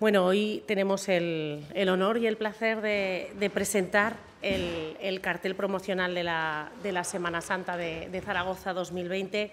Bueno, hoy tenemos el, honor y el placer de, presentar el, cartel promocional de la, Semana Santa de, Zaragoza 2020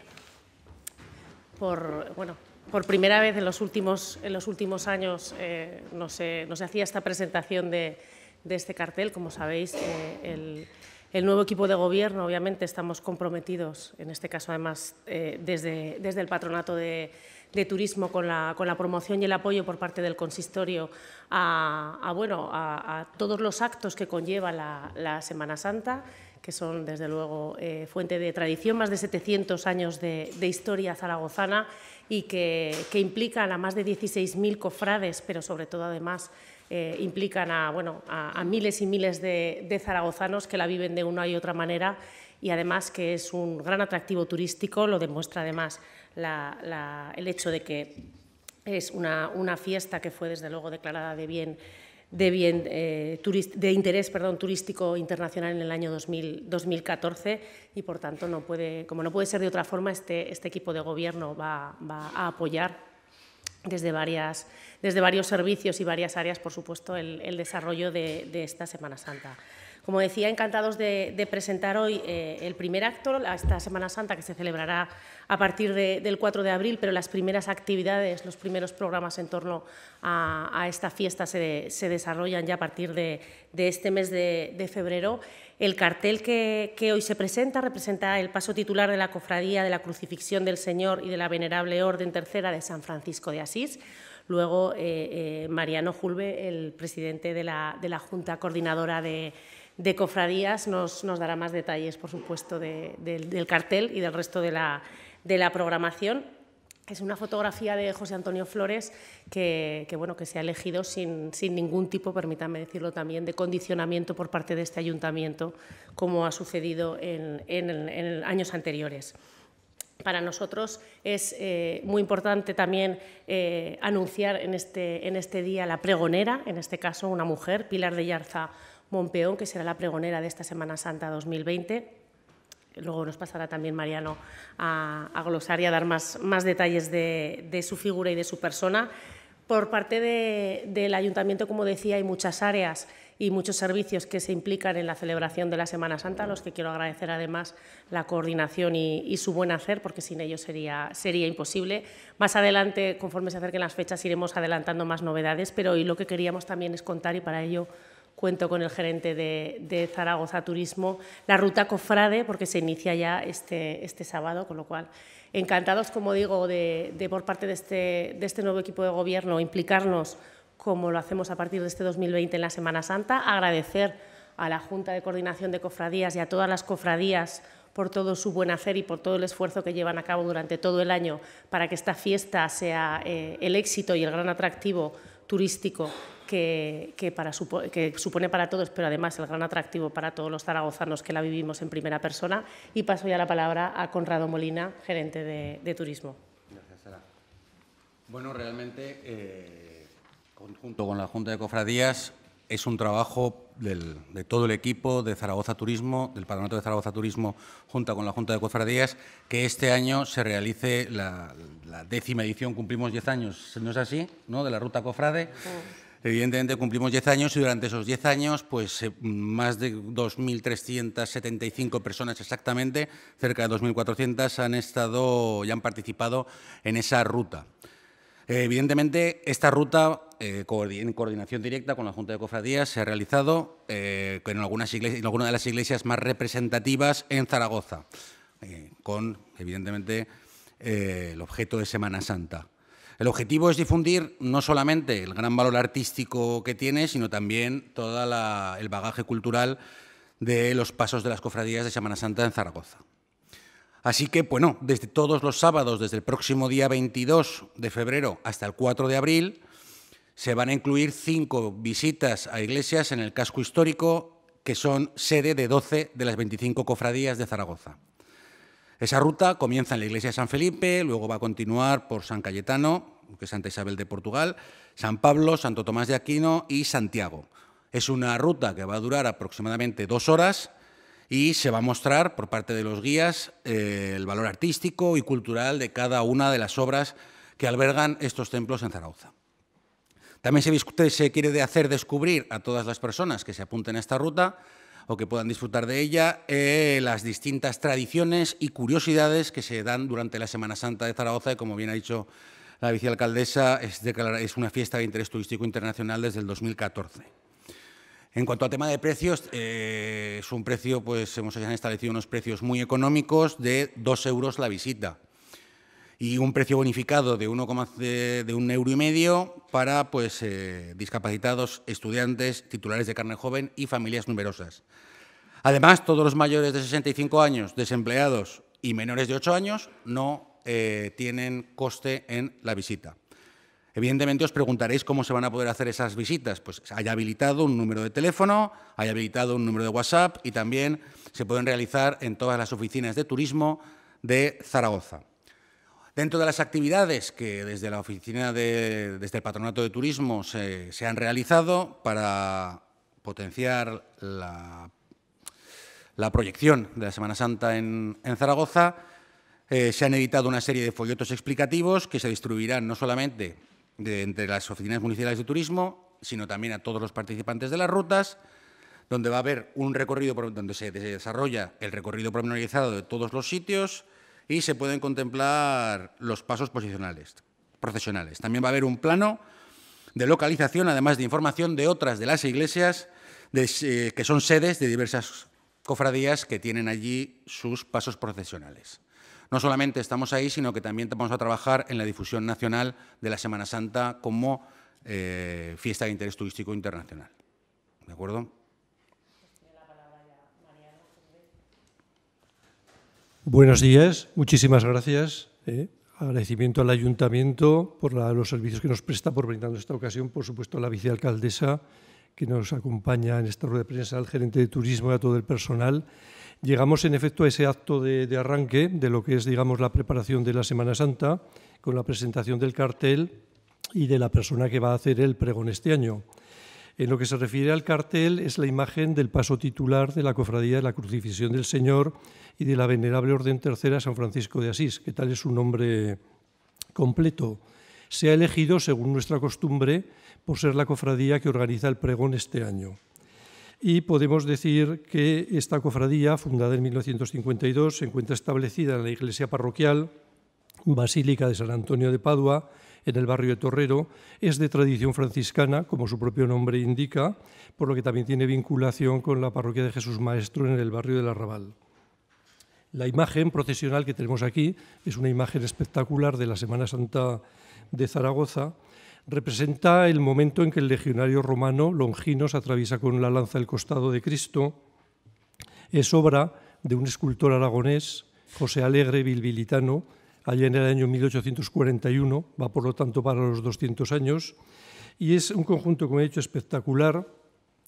por, bueno, por primera vez en los últimos, en los últimos años eh, no, se, no se hacía esta presentación de, de este cartel. Como sabéis, eh, el, nuevo equipo de gobierno, obviamente, estamos comprometidos, en este caso además eh, desde, desde el patronato de, de Turismo con la, promoción y el apoyo por parte del consistorio a, bueno, a, todos los actos que conlleva la, Semana Santa que son desde luego eh, fuente de tradición, más de 700 años de, historia zaragozana y que, implican a más de 16.000 cofrades, pero sobre todo además eh, implican a, bueno, a, miles y miles de zaragozanos que la viven de una y otra manera y además que es un gran atractivo turístico, lo demuestra además el hecho de que es una, fiesta que fue desde luego declarada de bien de, eh, interés perdón, turístico internacional en el año 2014 y por tanto puede, como no puede ser de otra forma este, este, equipo de gobierno va, va a apoyar desde, varias, desde varios servicios y varias áreas, por supuesto, el, desarrollo de esta Semana Santa. Como decía, encantados de, presentar hoy eh, el primer acto, esta Semana Santa que se celebrará a partir del 4 de abril, pero las primeras actividades, los primeros programas en torno a, esta fiesta se, desarrollan ya a partir de, este mes de, febrero. El cartel que, hoy se presenta representa el paso titular de la Cofradía de la Crucifixión del Señor y de la Venerable Orden Tercera de San Francisco de Asís. Luego, eh, eh, Mariano Julve, el presidente de la, de la Junta Coordinadora de, de cofradías nos, dará más detalles, por supuesto, del cartel y del resto de la, programación. Es una fotografía de José Antonio Flores que, bueno, que se ha elegido sin, ningún tipo, permítanme decirlo también, de condicionamiento por parte de este ayuntamiento, como ha sucedido en, años anteriores. Para nosotros es eh, muy importante también eh, anunciar en este, en este día la pregonera, en este caso una mujer, Pilar de Yarza Monpeón, que será la pregonera de esta Semana Santa 2020. Luego nos pasará también Mariano a, a glosar y a dar más, más detalles de, su figura y de su persona. Por parte del ayuntamiento, como decía, hay muchas áreas y muchos servicios que se implican en la celebración de la Semana Santa, a los que quiero agradecer además la coordinación y, y, su buen hacer, porque sin ellos sería, sería imposible. Más adelante, conforme se acerquen las fechas, iremos adelantando más novedades, pero hoy lo que queríamos también es contar, y para ello cuento con el gerente de, Zaragoza Turismo, la ruta Cofrade, porque se inicia ya este, este sábado, con lo cual encantados, como digo, de, por parte de este, de este nuevo equipo de gobierno implicarnos como lo hacemos a partir de este 2020 en la Semana Santa, agradecer a la Junta de Coordinación de Cofradías y a todas las cofradías por todo su buen hacer y por todo el esfuerzo que llevan a cabo durante todo el año para que esta fiesta sea eh, el éxito y el gran atractivo turístico que, supone para todos, pero además el gran atractivo para todos los zaragozanos que la vivimos en primera persona. Y paso ya la palabra a Conrado Molina, gerente de, turismo. Gracias, Sara. Bueno, realmente, eh, con la Junta de Cofradías, es un trabajo de todo el equipo de Zaragoza Turismo, del Parlamento de Zaragoza Turismo, junto con la Junta de Cofradías, que este año se realice la, décima edición, cumplimos 10 años, ¿no es así?, ¿no?, de la Ruta Cofrade. Evidentemente cumplimos 10 años y durante esos 10 años, pues eh, más de 2.375 personas exactamente, cerca de 2.400 han estado y han participado en esa ruta. Eh, evidentemente, esta ruta, eh, en coordinación directa con la Junta de Cofradías, se ha realizado eh, en, algunas en alguna de las iglesias más representativas en Zaragoza, con, evidentemente, el objeto de Semana Santa. El objetivo es difundir no solamente el gran valor artístico que tiene, sino también todo el bagaje cultural de los pasos de las cofradías de Semana Santa en Zaragoza. Así que, bueno, desde todos los sábados, desde el próximo día 22 de febrero hasta el 4 de abril, se van a incluir cinco visitas a iglesias en el casco histórico, que son sede de 12 de las 25 cofradías de Zaragoza. Esa ruta comienza en la iglesia de San Felipe, luego va a continuar por San Cayetano, que es Santa Isabel de Portugal, San Pablo, Santo Tomás de Aquino y Santiago. Es una ruta que va a durar aproximadamente dos horas y se va a mostrar por parte de los guías eh, el valor artístico y cultural de cada una de las obras que albergan estos templos en Zaragoza. También se, quiere hacer descubrir a todas las personas que se apunten a esta ruta o que puedan disfrutar de ella eh, las distintas tradiciones y curiosidades que se dan durante la Semana Santa de Zaragoza y como bien ha dicho la vicealcaldesa es, es una fiesta de interés turístico internacional desde el 2014. En cuanto al tema de precios, eh, es precio, pues hemos establecido unos precios muy económicos de 2 euros la visita y un precio bonificado de, 1, de, un euro y medio para pues, eh, discapacitados, estudiantes, titulares de carne joven y familias numerosas. Además, todos los mayores de 65 años, desempleados y menores de 8 años no eh, tienen coste en la visita. Evidentemente os preguntaréis cómo se van a poder hacer esas visitas. Pues haya habilitado un número de teléfono, hay habilitado un número de WhatsApp y también se pueden realizar en todas las oficinas de turismo de Zaragoza. Dentro de las actividades que desde la oficina de, desde el Patronato de Turismo se, han realizado para potenciar la, proyección de la Semana Santa en, Zaragoza, eh, se han editado una serie de folletos explicativos que se distribuirán no solamente entre las oficinas municipales de turismo, sino también a todos los participantes de las rutas, donde va a haber un recorrido donde se desarrolla el recorrido promenorizado de todos los sitios y se pueden contemplar los pasos posicionales, procesionales. También va a haber un plano de localización, además de información de otras de las iglesias eh, que son sedes de diversas cofradías que tienen allí sus pasos procesionales. No solamente estamos ahí, sino que también vamos a trabajar en la difusión nacional de la Semana Santa como eh, fiesta de interés turístico internacional. ¿De acuerdo? Buenos días, muchísimas gracias. Eh. agradecimiento al ayuntamiento por los servicios que nos presta, por brindando esta ocasión, por supuesto a la vicealcaldesa que nos acompaña en esta rueda de prensa, al gerente de turismo y a todo el personal. Llegamos en efecto a ese acto de, arranque de lo que es, digamos, la preparación de la Semana Santa, con la presentación del cartel y de la persona que va a hacer el pregón este año. En lo que se refiere al cartel es la imagen del paso titular de la Cofradía de la Crucifixión del Señor y de la Venerable Orden Tercera San Francisco de Asís, que tal es su nombre completo se ha elegido, según nuestra costumbre, por ser la cofradía que organiza el pregón este año. Y podemos decir que esta cofradía, fundada en 1952, se encuentra establecida en la iglesia parroquial Basílica de San Antonio de Padua, en el barrio de Torrero, es de tradición franciscana, como su propio nombre indica, por lo que también tiene vinculación con la parroquia de Jesús Maestro en el barrio del Arrabal. La imagen procesional que tenemos aquí es una imagen espectacular de la Semana Santa de Zaragoza, representa el momento en que el legionario romano Longinos atraviesa con la lanza el costado de Cristo. Es obra de un escultor aragonés, José Alegre Bilbilitano, allá en el año 1841, va por lo tanto para los 200 años, y es un conjunto, como he dicho, espectacular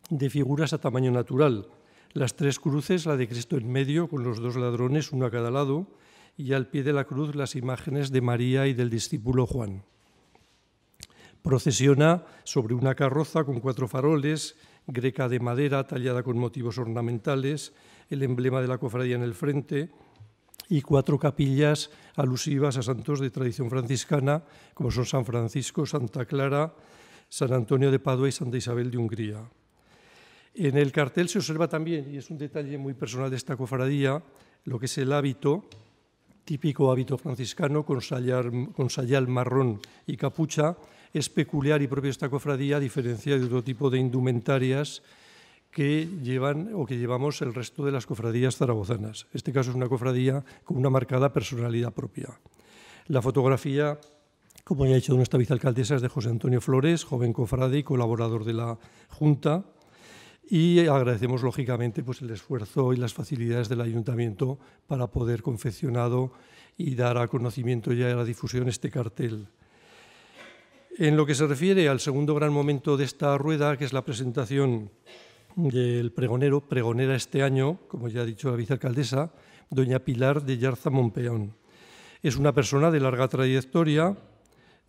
de figuras a tamaño natural. Las tres cruces, la de Cristo en medio, con los dos ladrones, uno a cada lado, y al pie de la cruz las imágenes de María y del discípulo Juan. Procesiona sobre una carroza con cuatro faroles, greca de madera tallada con motivos ornamentales, el emblema de la cofradía en el frente y cuatro capillas alusivas a santos de tradición franciscana, como son San Francisco, Santa Clara, San Antonio de Padua y Santa Isabel de Hungría. En el cartel se observa también, y es un detalle muy personal de esta cofradía, lo que es el hábito, típico hábito franciscano, con sayal, marrón y capucha, es peculiar y propio esta cofradía, a diferencia de otro tipo de indumentarias que llevan o que llevamos el resto de las cofradías zaragozanas. Este caso es una cofradía con una marcada personalidad propia. La fotografía, como ya ha dicho nuestra vicealcaldesa, es de José Antonio Flores, joven cofrade y colaborador de la Junta, y agradecemos lógicamente pues, el esfuerzo y las facilidades del ayuntamiento para poder confeccionado y dar a conocimiento ya a la difusión este cartel. En lo que se refiere al segundo gran momento de esta rueda, que es la presentación del pregonero, pregonera este año, como ya ha dicho la vicealcaldesa, doña Pilar de Yarza Monpeón. Es una persona de larga trayectoria,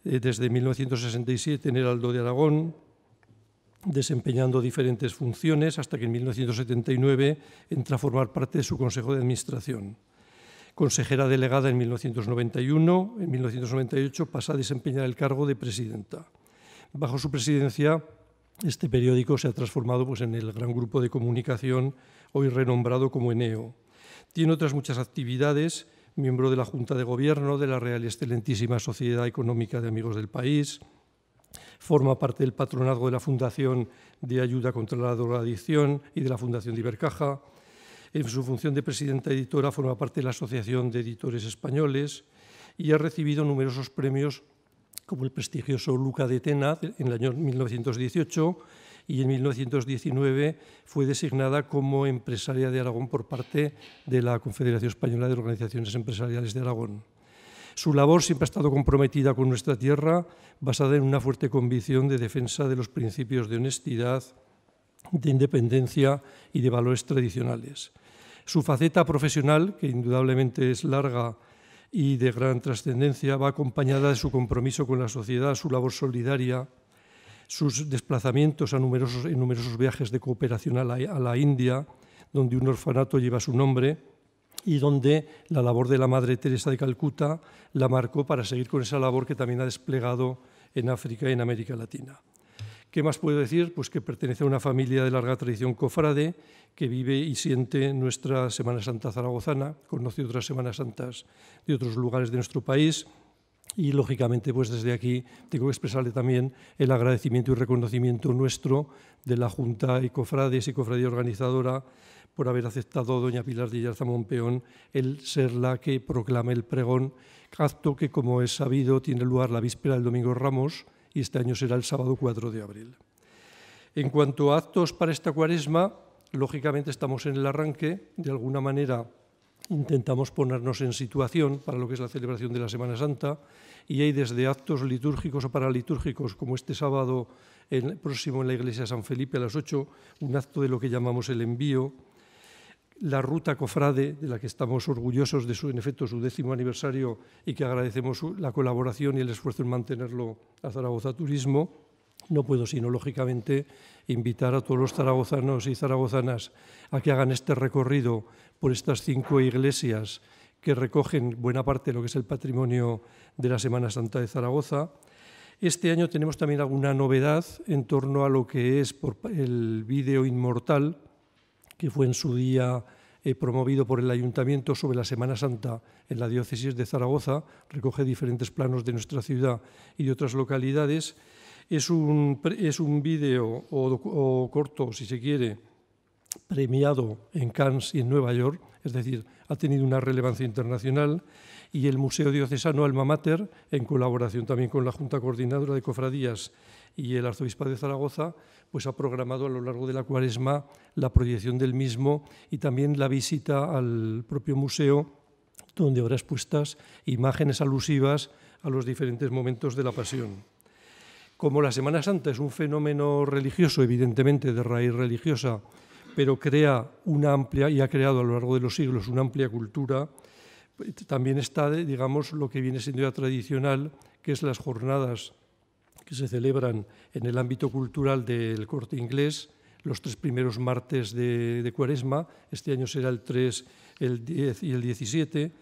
eh, desde 1967 en el Aldo de Aragón, desempeñando diferentes funciones hasta que en 1979 entra a formar parte de su Consejo de Administración. Consejera delegada en 1991, en 1998 pasa a desempeñar el cargo de presidenta. Bajo su presidencia, este periódico se ha transformado pues, en el gran grupo de comunicación hoy renombrado como Eneo. Tiene otras muchas actividades, miembro de la Junta de Gobierno de la Real y Excelentísima Sociedad Económica de Amigos del País, forma parte del patronazgo de la Fundación de Ayuda contra la Adicción y de la Fundación de Ibercaja. En su función de presidenta editora forma parte de la Asociación de Editores Españoles y ha recibido numerosos premios como el prestigioso Luca de Tena en el año 1918 y en 1919 fue designada como empresaria de Aragón por parte de la Confederación Española de Organizaciones Empresariales de Aragón. Su labor siempre ha estado comprometida con nuestra tierra, basada en una fuerte convicción de defensa de los principios de honestidad, de independencia y de valores tradicionales. Su faceta profesional, que indudablemente es larga y de gran trascendencia, va acompañada de su compromiso con la sociedad, su labor solidaria, sus desplazamientos a numerosos, en numerosos viajes de cooperación a la India, donde un orfanato lleva su nombre, y donde la labor de la Madre Teresa de Calcuta la marcó para seguir con esa labor que también ha desplegado en África y en América Latina. ¿Qué más puedo decir? Pues que pertenece a una familia de larga tradición cofrade que vive y siente nuestra Semana Santa zaragozana, conoce otras Semanas Santas de otros lugares de nuestro país y lógicamente, pues desde aquí tengo que expresarle también el agradecimiento y reconocimiento nuestro de la Junta y Cofrades y Cofradía Organizadora por haber aceptado doña Pilar Dillarzamón Peón el ser la que proclame el pregón, acto que, como es sabido, tiene lugar la víspera del Domingo Ramos y este año será el sábado 4 de abril. En cuanto a actos para esta cuaresma, lógicamente estamos en el arranque, de alguna manera intentamos ponernos en situación para lo que es la celebración de la Semana Santa y hay desde actos litúrgicos o paralitúrgicos, como este sábado próximo en la iglesia San Felipe a las 8, un acto de lo que llamamos el envío, la ruta cofrade, de la que estamos orgullosos de su, en efecto, su décimo aniversario y que agradecemos la colaboración y el esfuerzo en mantenerlo a Zaragoza Turismo, no puedo sino, lógicamente, invitar a todos los zaragozanos y zaragozanas a que hagan este recorrido por estas cinco iglesias que recogen buena parte de lo que es el patrimonio de la Semana Santa de Zaragoza. Este año tenemos también alguna novedad en torno a lo que es el vídeo inmortal, que fue en su día eh, promovido por el Ayuntamiento sobre la Semana Santa en la Diócesis de Zaragoza, recoge diferentes planos de nuestra ciudad y de otras localidades. Es un, vídeo o, corto, si se quiere, premiado en Cannes y en Nueva York, es decir, ha tenido una relevancia internacional, y el Museo Diocesano Alma Mater, en colaboración también con la Junta Coordinadora de Cofradías y el Arzobispo de Zaragoza, pues ha programado a lo largo de la cuaresma la proyección del mismo y también la visita al propio museo, donde habrá expuestas imágenes alusivas a los diferentes momentos de la pasión como la Semana Santa es un fenómeno religioso, evidentemente de raíz religiosa, pero crea una amplia y ha creado a lo largo de los siglos una amplia cultura, también está, digamos, lo que viene siendo ya tradicional, que es las jornadas que se celebran en el ámbito cultural del corte inglés, los tres primeros martes de, de cuaresma, este año será el 3, el 10 y el 17,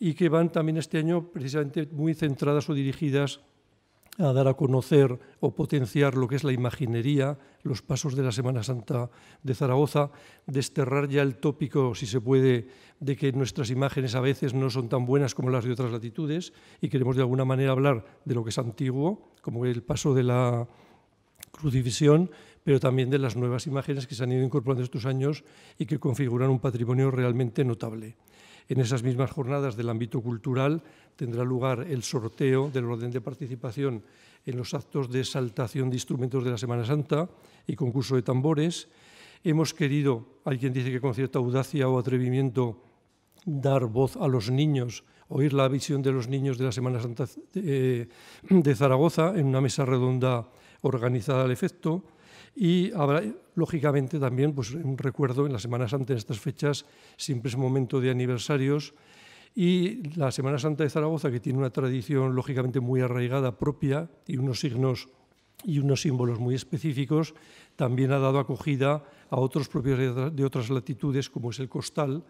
y que van también este año precisamente muy centradas o dirigidas a dar a conocer o potenciar lo que es la imaginería, los pasos de la Semana Santa de Zaragoza, desterrar ya el tópico, si se puede, de que nuestras imágenes a veces no son tan buenas como las de otras latitudes y queremos de alguna manera hablar de lo que es antiguo, como el paso de la crucifixión, pero también de las nuevas imágenes que se han ido incorporando estos años y que configuran un patrimonio realmente notable. En esas mismas jornadas del ámbito cultural tendrá lugar el sorteo del orden de participación en los actos de saltación de instrumentos de la Semana Santa y concurso de tambores. Hemos querido, hay quien dice que con cierta audacia o atrevimiento, dar voz a los niños, oír la visión de los niños de la Semana Santa eh, de Zaragoza en una mesa redonda organizada al efecto. Y habrá, lógicamente, también pues, un recuerdo en las Semana Santa, en estas fechas, siempre es momento de aniversarios. Y la Semana Santa de Zaragoza, que tiene una tradición lógicamente muy arraigada propia y unos signos y unos símbolos muy específicos, también ha dado acogida a otros propios de otras latitudes, como es el costal,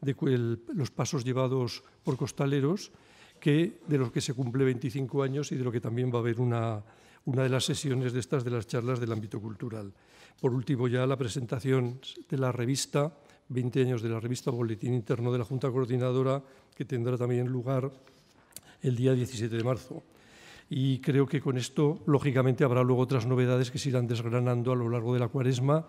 de los pasos llevados por costaleros, que, de los que se cumple 25 años y de lo que también va a haber una, una de las sesiones de estas de las charlas del ámbito cultural. Por último, ya la presentación de la revista, 20 años de la revista Boletín Interno de la Junta Coordinadora, que tendrá también lugar el día 17 de marzo. Y creo que con esto, lógicamente, habrá luego otras novedades que se irán desgranando a lo largo de la cuaresma.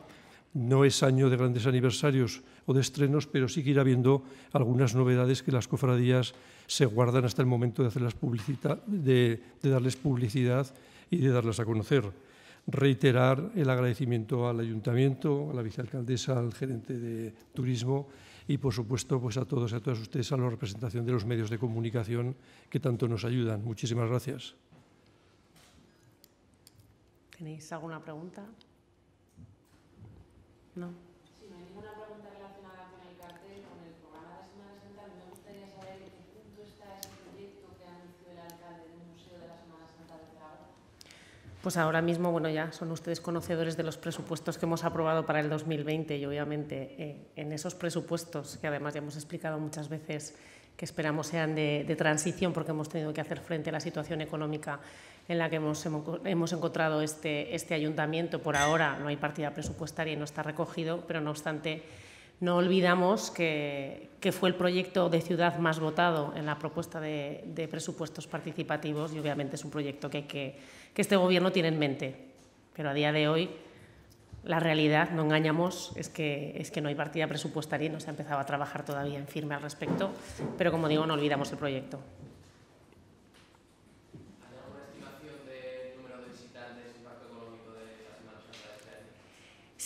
No es año de grandes aniversarios o de estrenos, pero sí que irá habiendo algunas novedades que las cofradías se guardan hasta el momento de, hacerlas publicita, de darles publicidad y de darlas a conocer. Reiterar el agradecimiento al ayuntamiento, a la vicealcaldesa, al gerente de turismo y, por supuesto, pues a todos y a todas ustedes, a la representación de los medios de comunicación que tanto nos ayudan. Muchísimas gracias. ¿Tenéis alguna pregunta? No. Pues ahora mismo, bueno, ya son ustedes conocedores de los presupuestos que hemos aprobado para el 2020 y obviamente eh, en esos presupuestos, que además ya hemos explicado muchas veces que esperamos sean de, transición porque hemos tenido que hacer frente a la situación económica en la que hemos, encontrado este, este ayuntamiento. Por ahora no hay partida presupuestaria y no está recogido, pero no obstante no olvidamos que, fue el proyecto de ciudad más votado en la propuesta de, presupuestos participativos y obviamente es un proyecto que, este Gobierno tiene en mente. Pero a día de hoy la realidad, no engañamos, es que, es que no hay partida presupuestaria y no se ha empezado a trabajar todavía en firme al respecto. Pero como digo, no olvidamos el proyecto.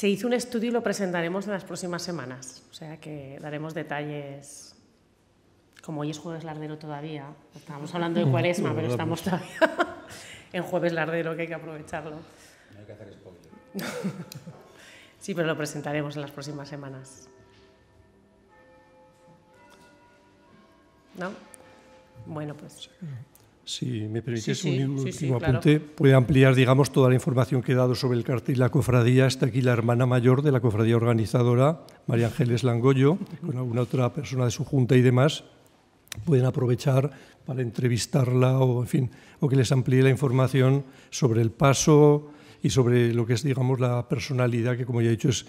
Se hizo un estudio y lo presentaremos en las próximas semanas, o sea que daremos detalles. Como hoy es jueves lardero todavía, estábamos hablando de cuaresma, pero estamos todavía en jueves lardero, que hay que aprovecharlo. No hay que hacer spoiler. sí, pero lo presentaremos en las próximas semanas. ¿No? Bueno, pues. Si me permite es un último apunte, puede ampliar, digamos, toda la información que he dado sobre el cartel y la cofradía. Está aquí la hermana mayor de la cofradía organizadora, María Ángeles Langoyo, con alguna otra persona de su junta y demás. Pueden aprovechar para entrevistarla o, en fin, o que les amplíe la información sobre el paso y sobre lo que es, digamos, la personalidad, que como ya he dicho es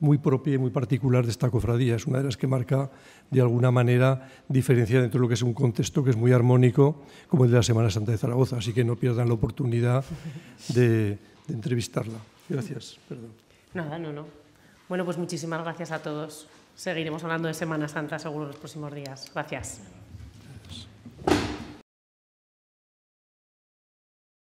muy propia y muy particular de esta cofradía. Es una de las que marca, de alguna manera, diferencia dentro de lo que es un contexto que es muy armónico, como el de la Semana Santa de Zaragoza. Así que no pierdan la oportunidad de, entrevistarla. Gracias. Perdón. Nada, no, no. Bueno, pues muchísimas gracias a todos. Seguiremos hablando de Semana Santa seguro los próximos días. Gracias.